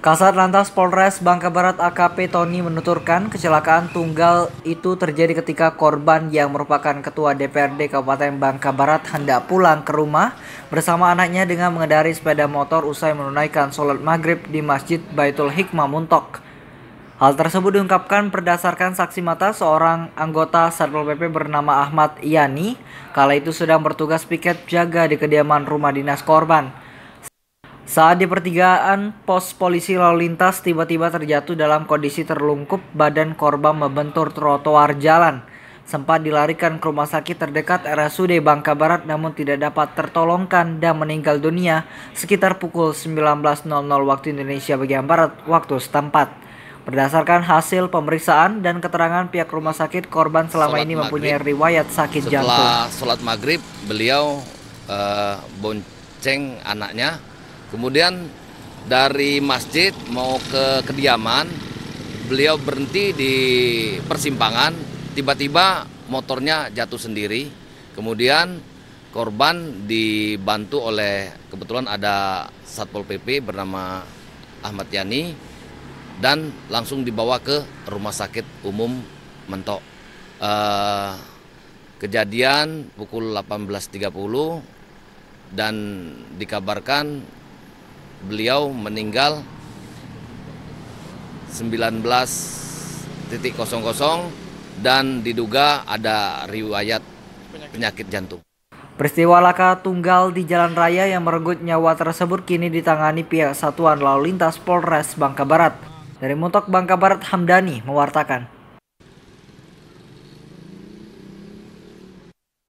Kasat Lantas Polres Bangka Barat AKP Tony menuturkan kecelakaan tunggal itu terjadi ketika korban yang merupakan ketua DPRD Kabupaten Bangka Barat hendak pulang ke rumah bersama anaknya dengan mengendari sepeda motor usai menunaikan sholat maghrib di Masjid Baitul Hikmah Muntok. Hal tersebut diungkapkan berdasarkan saksi mata seorang anggota Satpol PP bernama Ahmad Yani. Kala itu sedang bertugas piket jaga di kediaman rumah dinas korban. Saat di pertigaan, pos polisi lalu lintas tiba-tiba terjatuh dalam kondisi terlungkup badan korban membentur trotoar jalan. Sempat dilarikan ke rumah sakit terdekat RSUD Bangka Barat namun tidak dapat tertolongkan dan meninggal dunia sekitar pukul 19.00 waktu Indonesia bagian Barat waktu setempat. Berdasarkan hasil pemeriksaan dan keterangan pihak rumah sakit, korban selama sholat ini mempunyai maghrib, riwayat sakit Setelah jantung. Setelah sholat maghrib, beliau uh, bonceng anaknya Kemudian dari masjid mau ke kediaman, beliau berhenti di persimpangan, tiba-tiba motornya jatuh sendiri. Kemudian korban dibantu oleh kebetulan ada Satpol PP bernama Ahmad Yani dan langsung dibawa ke rumah sakit umum Mentok. Uh, kejadian pukul 18.30 dan dikabarkan beliau meninggal 19.00 dan diduga ada riwayat penyakit jantung. Peristiwa laka tunggal di jalan raya yang merenggut nyawa tersebut kini ditangani pihak Satuan Lalu Lintas Polres Bangka Barat. Dari Muntok Bangka Barat Hamdani mewartakan.